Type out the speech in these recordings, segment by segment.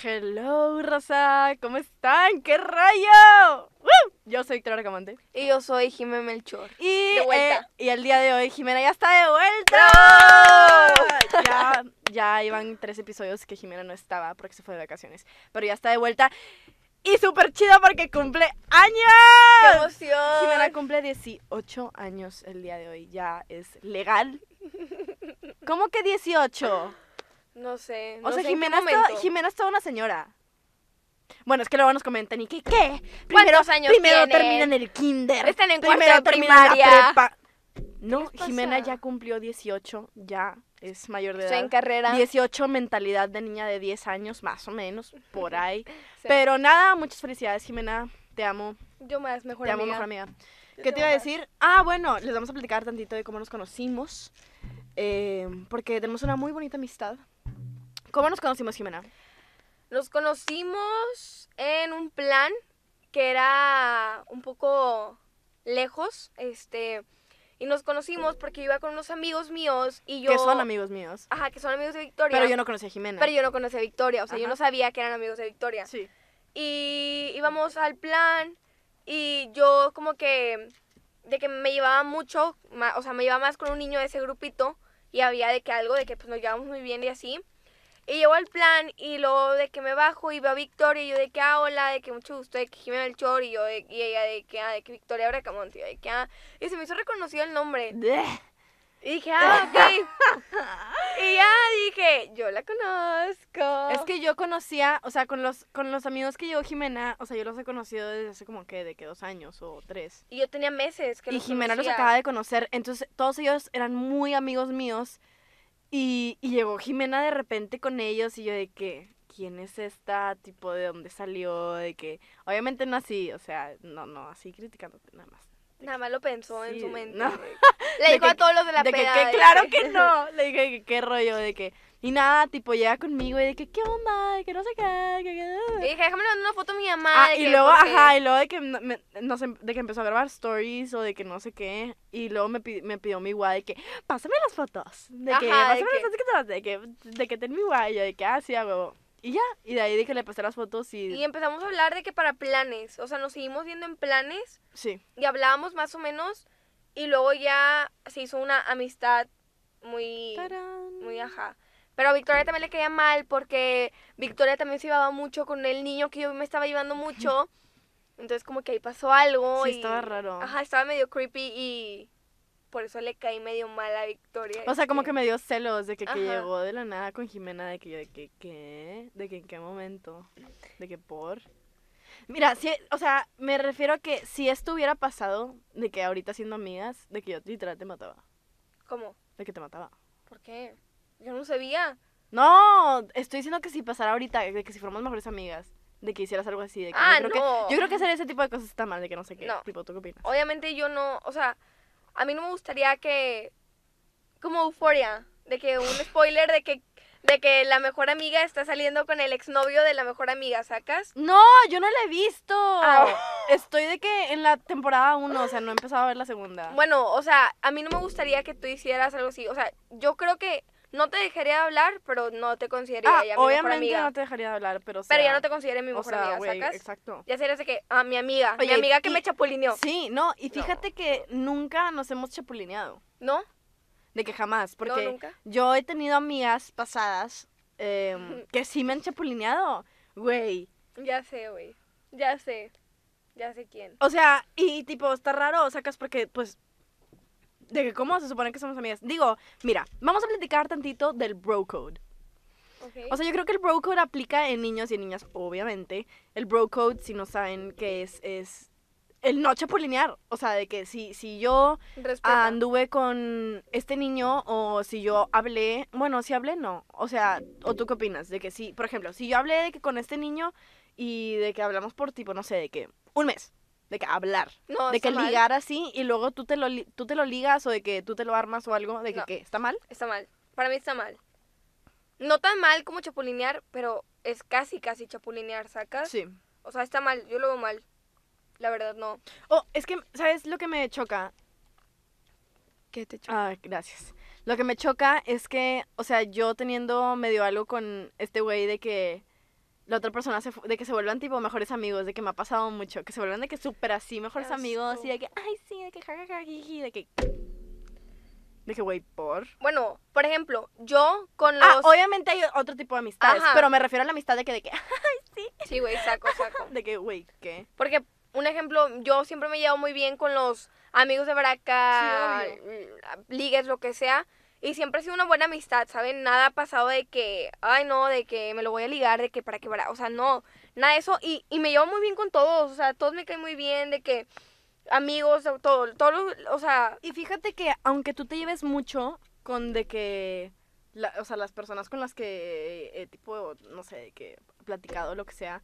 Hello, Rosa! ¿cómo están? ¡Qué rayo! Yo soy Victoria Camante. Y yo soy Jimena Melchor. Y, eh, y el día de hoy, Jimena ya está de vuelta. Ya, ya iban tres episodios que Jimena no estaba porque se fue de vacaciones. Pero ya está de vuelta. Y súper chido porque cumple años. ¡Qué emoción! Jimena cumple 18 años el día de hoy. Ya es legal. ¿Cómo que 18? No sé. o sea, Jimena, es toda una señora. Bueno, es que luego nos comentan y que qué. Primero, años primero termina terminan el kinder. Están en primero primaria. La prepa. No, Jimena ya cumplió 18, ya es mayor de edad. en carrera. 18, mentalidad de niña de 10 años, más o menos, por ahí. Pero nada, muchas felicidades, Jimena. Te amo. Yo más, mejor te amo, mejor amiga. ¿Qué te, iba a decir? Ah, bueno, les vamos a platicar tantito de cómo nos conocimos. Eh, porque tenemos una muy bonita amistad. ¿Cómo nos conocimos, Jimena? Nos conocimos en un plan que era un poco lejos, este, y nos conocimos porque iba con unos amigos míos y yo... Que son amigos míos. Ajá, que son amigos de Victoria. Pero yo no conocía a Jimena. Pero yo no conocía a Victoria, o sea, yo no sabía que eran amigos de Victoria. Sí. Y íbamos al plan y yo como que, de que me llevaba mucho, o sea, me llevaba más con un niño de ese grupito y había de que algo, de que pues nos llevábamos muy bien y así. Y llevo el plan y luego de que me bajo y veo a Victoria y yo de que, ah, hola, de que mucho gusto, de que Jimena Chor, y yo de, y ella de que, ah, de que Victoria Bracamonte, y de que, ah, y se me hizo reconocido el nombre. Y dije, ah, ok. y ya dije, yo la conozco. Es que yo conocía, o sea, con los, con los amigos que llevó Jimena, o sea, yo los he conocido desde hace como que, de que dos años o tres. Y yo tenía meses que Y Jimena los acaba de conocer, entonces todos ellos eran muy amigos míos. Y, y llegó Jimena de repente con ellos y yo de que, ¿quién es esta? Tipo, ¿de dónde salió? De que, obviamente no así, o sea, no, no, así criticándote nada más. Nada más lo pensó en su mente. Le dijo a todos los de la de peda, que, que claro que... no. Le dije que qué rollo, de que. Y nada, tipo, llega conmigo y de que, ¿qué onda? De que no sé qué. Y uh". dije, déjame mandar una foto a mi mamá. Ah, y luego, ajá, y luego de que, no sé, de que empezó a grabar stories o de que no sé qué. Y luego me, me pidió mi guay de que, pásame las fotos. De que, ajá, pásame las fotos de que, de que ten mi guay. Y yo de que, así ah, sí, a huevo. Y ya, y de ahí dije, le pasé las fotos y... Y empezamos a hablar de que para planes, o sea, nos seguimos viendo en planes. Sí. Y hablábamos más o menos y luego ya se hizo una amistad muy... Muy ajá. Pero a Victoria también le caía mal porque Victoria también se llevaba mucho con el niño que yo me estaba llevando mucho. Entonces como que ahí pasó algo. Sí, estaba raro. Ajá, estaba medio creepy y por eso le caí medio mal a Victoria. O sea, como que, me dio celos de que, llegó de la nada con Jimena, de que yo, de que, ¿qué? De que en qué momento, de que por. Mira, si, o sea, me refiero a que si esto hubiera pasado, de que ahorita siendo amigas, de que yo literal te mataba. ¿Cómo? De que te mataba. ¿Por qué? Yo no sabía. No, estoy diciendo que si pasara ahorita, de que si fuéramos mejores amigas, de que hicieras algo así, de que, ah, yo, creo no. que yo creo que hacer ese tipo de cosas está mal, de que no sé qué. No. Tipo, ¿tú Obviamente yo no, o sea, a mí no me gustaría que, como euforia, de que un spoiler de que de que la mejor amiga está saliendo con el exnovio de la mejor amiga, ¿sacas? No, yo no la he visto. Ah. Estoy de que en la temporada 1, o sea, no he empezado a ver la segunda. Bueno, o sea, a mí no me gustaría que tú hicieras algo así. O sea, yo creo que no te dejaría de hablar, pero no te consideraría ah, ya mi mejor amiga. no te dejaría de hablar, pero Pero ya no te consideré mi mejor amiga, ¿sacas? Exacto. Ya serías de que, A ah, mi amiga, mi amiga que me chapulineó. Sí, no, y fíjate que nunca nos hemos chapulineado. ¿No? De que jamás, porque no, ¿nunca? yo he tenido amigas pasadas em, que sí me han chapulineado, güey. Ya sé, güey, ya sé, ya sé quién. O sea, y tipo, está raro, sacas, porque pues de que cómo se supone que somos amigas. Digo, mira, vamos a platicar tantito del bro code. O sea, yo creo que el bro code aplica en niños y en niñas, obviamente. El bro code, si no saben qué es, es el por linear O sea, de que si, si yo anduve con este niño o si yo hablé, bueno, si hablé, no. O sea, ¿o tú qué opinas? De que si, por ejemplo, si yo hablé de que con este niño y de que hablamos por tipo, no sé, de que un mes de que hablar, no, de que ligar así y luego tú te lo tú te lo ligas o de que tú te lo armas o algo, de que ¿qué? está mal. Está mal. Para mí está mal. No tan mal como chapulinear, pero es casi casi chapulinear, ¿sacas? Sí. O sea, está mal, yo lo veo mal. La verdad no. Oh, es que ¿sabes lo que me choca? ¿Qué te choca? Ah, gracias. Lo que me choca es que, o sea, yo teniendo medio algo con este güey de que la otra persona se, de que se vuelvan tipo mejores amigos, de que me ha pasado mucho, que se vuelvan de que súper así mejores amigos y de que, ay, sí, de que jajaja, de que... De que, güey, por. Bueno, por ejemplo, yo con ah, los. Ah, obviamente hay otro tipo de amistades, pero me refiero a la amistad de que, de que, ay, sí. Sí, güey, saco, saco. De que, güey, ¿qué? Porque, un ejemplo, yo siempre me llevo muy bien con los amigos de Braca, mm, ah, ligues, lo que sea. Y siempre ha sido una buena amistad, ¿saben? Nada ha pasado de que, ay no, de que me lo voy a ligar, de que para qué, para... o sea, no, nada de eso. Y, y me llevo muy bien con todos, o sea, todos me caen muy bien, de que amigos, todo, todo, o sea... Y fíjate que aunque tú te lleves mucho con de que, la, o sea, las personas con las que, tipo, no sé, que he platicado, lo que sea,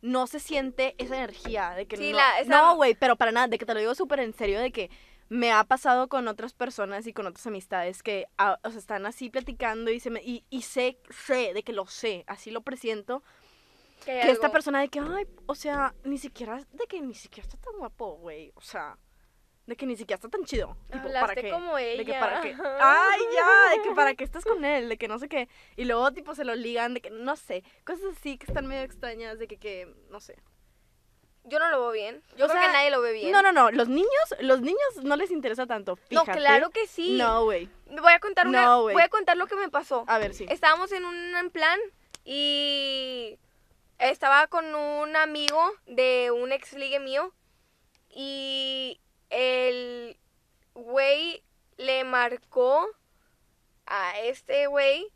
no se siente esa energía de que sí, no, güey, pero para nada, de que te lo digo súper en serio, de que me ha pasado con otras personas y con otras amistades que ah, o sea, están así platicando y, se me, y, y, sé, sé, de que lo sé, así lo presiento. Que, esta persona de que, ay, o sea, ni siquiera, de que ni siquiera está tan guapo, güey, o sea, de que ni siquiera está tan chido. Ah, tipo, ¿para qué? De que para qué. Ay, ya, de que para qué estás con él, de que no sé qué. Y luego, tipo, se lo ligan, de que no sé, cosas así que están medio extrañas, de que, que no sé. Yo no lo veo bien. Yo sé que nadie lo ve bien. No, no, no. Los niños, los niños no les interesa tanto. Fíjate. No, claro que sí. No, güey. Voy a contar una, voy a contar lo que me pasó. A ver, sí. Estábamos en un plan y estaba con un amigo de un ex ligue mío y el güey le marcó a este güey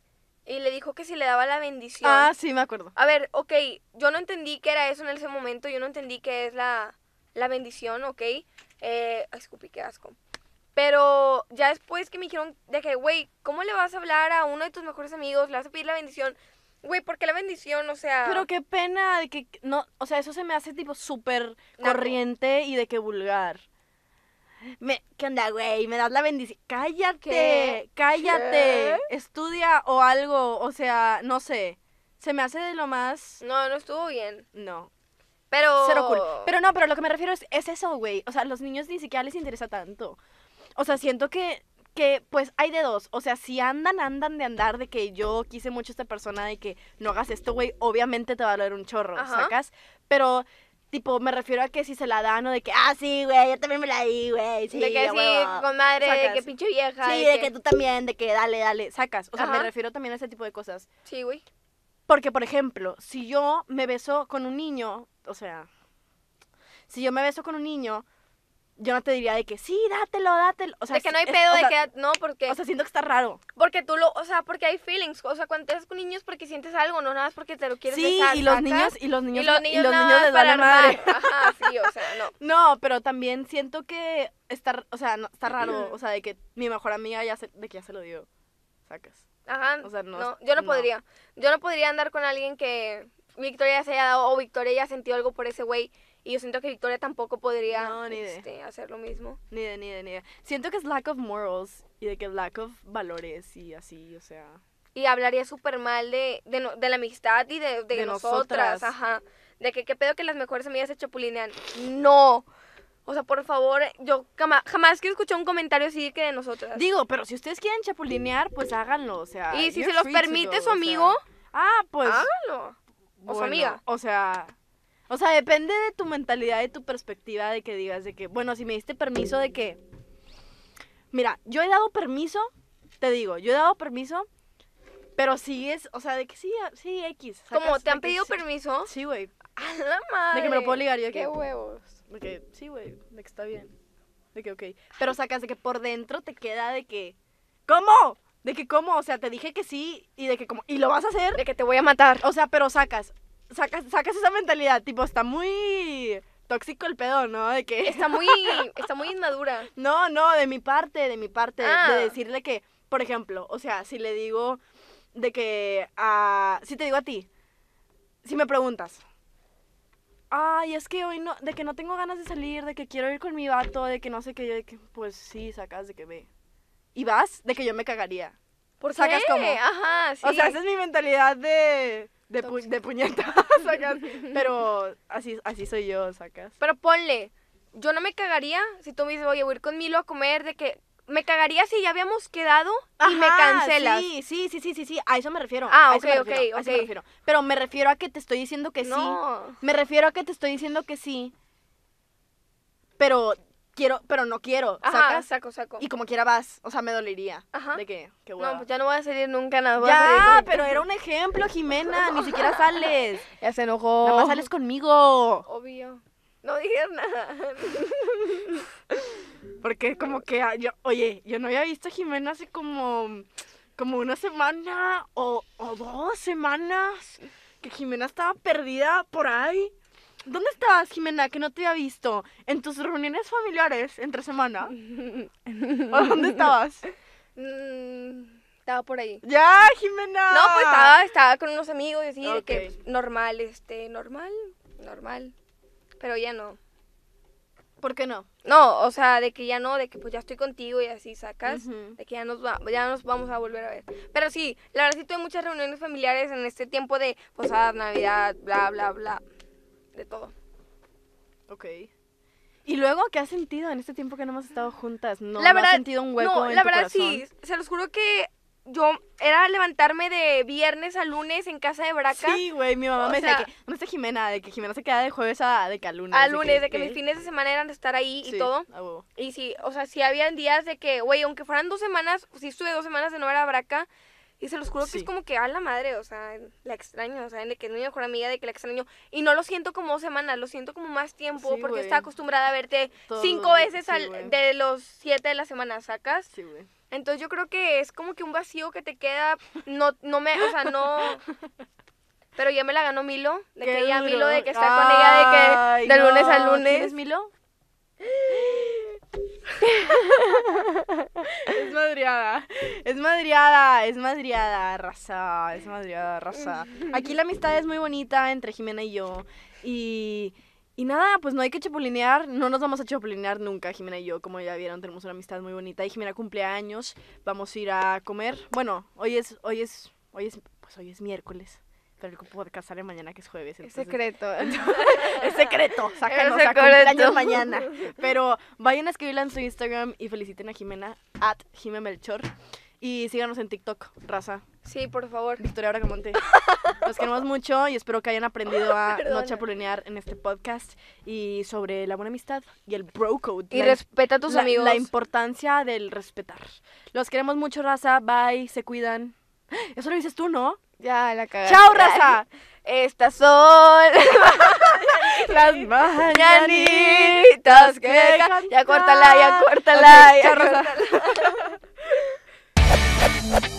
y le dijo que si le daba la bendición. Ah, sí, me acuerdo. A ver, ok, yo no entendí que era eso en ese momento, yo no entendí que es la, bendición, ok. Eh, escupí, qué asco. Pero ya después que me dijeron de que, güey, ¿cómo le vas a hablar a uno de tus mejores amigos? ¿Le vas a pedir la bendición? Güey, ¿por qué la bendición? O sea... Pero qué pena de que... no O sea, eso se me hace tipo súper corriente y de que vulgar me, ¿qué onda, güey? Me das la bendición. Cállate, cállate, estudia o algo, o sea, no sé. Se me hace de lo más... No, no estuvo bien. No. Pero... Pero no, pero lo que me refiero es, es eso, güey. O sea, los niños ni siquiera les interesa tanto. O sea, siento que que pues hay de dos, o sea, si andan, andan de andar de que yo quise mucho a esta persona, de que no hagas esto, güey, obviamente te va a valer un chorro, ¿sacas? Pero Tipo, me refiero a que si se la dan o de que, ah, sí, güey, yo también me la di, güey. Sí, de que sí, con madre, de que pinche vieja. Sí, de, que... tú también, de que dale, dale, sacas. O sea, me refiero también a ese tipo de cosas. Sí, güey. Porque, por ejemplo, si yo me beso con un niño, o sea, si yo me beso con un niño, yo no te diría de que sí, datelo, dátelo. O sea, de que no hay pedo, de que no, porque. O sea, siento que está raro. Porque tú lo. O sea, porque hay feelings. O sea, cuando estás con niños porque sientes algo, no nada más porque te lo quieres Sí, y los niños. Y los niños, y los niños, y los madre. Ajá, sí, o sea, no. no, pero también siento que está. O sea, está raro. O sea, de que mi mejor amiga ya se, de que ya se lo dio. Sacas. Ajá. O sea, no. yo no, podría. Yo no podría andar con alguien que Victoria se haya dado o Victoria ya sentido algo por ese güey y yo siento que Victoria tampoco podría este, hacer lo mismo. Ni de, ni de, ni de. Siento que es lack of morals y de que lack of valores y así, o sea. Y hablaría súper mal de, de, la amistad y de, de, nosotras. Ajá. De que qué pedo que las mejores amigas se chapulinean. No. O sea, por favor, yo jamás, jamás que escuché un comentario así que de nosotras. Digo, pero si ustedes quieren chapulinear, pues háganlo, o sea. Y si se los permite su amigo. ah, pues. Háganlo. O su amiga. O sea, o sea, depende de tu mentalidad, de tu perspectiva, de que digas de que, bueno, si me diste permiso de que, mira, yo he dado permiso, te digo, yo he dado permiso, pero sigues, o sea, de que sí, sí, X. Como te han pedido permiso. Sí, güey. A la De que me lo puedo ligar yo. Qué huevos. De que sí, güey, de que está bien. De que, ok. Pero sacas de que por dentro te queda de que, ¿cómo? De que, ¿cómo? O sea, te dije que sí y de que, como, ¿y lo vas a hacer? De que te voy a matar. O sea, pero sacas, sacas, esa mentalidad, tipo, está muy tóxico el pedo, ¿no? De que... Está muy, está muy inmadura. No, no, de mi parte, de mi parte, de ah. decirle que, por ejemplo, o sea, si le digo de que, a... si te digo a ti, si me preguntas, ay, es que hoy no, de que no tengo ganas de salir, de que quiero ir con mi vato, de que no sé qué, pues sí, sacas de que ve. Y vas, de que yo me cagaría. ¿Por sacas Ajá, sí. O sea, esa es mi mentalidad de de, pu de puñetas, sacas. Pero así, así soy yo, sacas. Pero ponle, yo no me cagaría si tú me dices, voy a ir con Milo a comer, de que me cagaría si ya habíamos quedado y me cancelas. Sí, sí, sí, sí, sí, sí, a eso me refiero. Ah, a ok, ok, Pero me refiero a que te estoy diciendo que no. sí. Me refiero a que te estoy diciendo que sí. Pero quiero, pero no quiero. Ajá, saco, saco. Y como quiera vas, o sea, me dolería. Ajá. De qué No, pues ya no voy a salir nunca nada. ya, pero era un ejemplo, Jimena, ni siquiera sales. ya se enojó. Nada más sales conmigo. Obvio. No dije nada. Porque como que, ah, oye, yo no había visto a Jimena hace como, como una semana o, o dos semanas que Jimena estaba perdida por ahí. ¿Dónde estabas, Jimena, que no te había visto? ¿En tus reuniones familiares entre semana? ¿O dónde estabas? Mm, estaba por ahí. ¡Ya, Jimena! No, pues estaba, estaba con unos amigos y así, que normal, este, normal, normal. Pero ya no. ¿Por qué no? No, o sea, de que ya no, de que pues ya estoy contigo y así sacas, de que ya nos, ya nos vamos a volver a ver. Pero sí, la verdad sí tuve muchas reuniones familiares en este tiempo de posadas, Navidad, bla, bla, bla de todo. Ok. ¿Y luego qué has sentido en este tiempo que no hemos estado juntas? ¿No, has sentido un hueco no, la verdad sí. Se los juro que yo era levantarme de viernes a lunes en casa de Braca. Sí, güey, mi mamá me decía que, ¿dónde está Jimena? De que Jimena se queda de jueves a, de que al lunes. A lunes, de que, mis fines de semana eran de estar ahí y todo. Y sí, o sea, sí habían días de que, güey, aunque fueran dos semanas, sí estuve dos semanas de no ver a Braca, y se los juro que es como que a la madre, o sea, la extraño, o sea, de que es mi mejor amiga, de que la extraño. Y no lo siento como semanas, lo siento como más tiempo, porque está acostumbrada a verte cinco veces de los siete de la semana, ¿sacas? Sí, güey. Entonces yo creo que es como que un vacío que te queda, no, no me, o sea, no... Pero ya me la ganó Milo, de que ya Milo, de que está con ella, de que de lunes a lunes. Milo? es madriada, es madriada, es madriada, raza, es madriada, raza. Aquí la amistad es muy bonita entre Jimena y yo. Y, nada, pues no hay que chapulinear, no nos vamos a chapulinear nunca, Jimena y yo, como ya vieron, tenemos una amistad muy bonita. Y Jimena cumple años, vamos a ir a comer. Bueno, hoy es, hoy es, hoy es, pues hoy es miércoles pero el podcast sale mañana que es jueves. es secreto. es secreto, sácanos el mañana. Pero vayan a escribirla en su Instagram y feliciten a Jimena, at Jimena Melchor. Y síganos en TikTok, raza. Sí, por favor. Victoria Bragamonte. Los queremos mucho y espero que hayan aprendido a no chapulinear en este podcast y sobre la buena amistad y el bro Y respeta a tus amigos. La importancia del respetar. Los queremos mucho, raza. Bye. Se cuidan. Eso lo dices tú, ¿no? Ya, la cagaste. ¡Chao, raza! Estas son las mañanitas que Ya córtala, ya cortala ya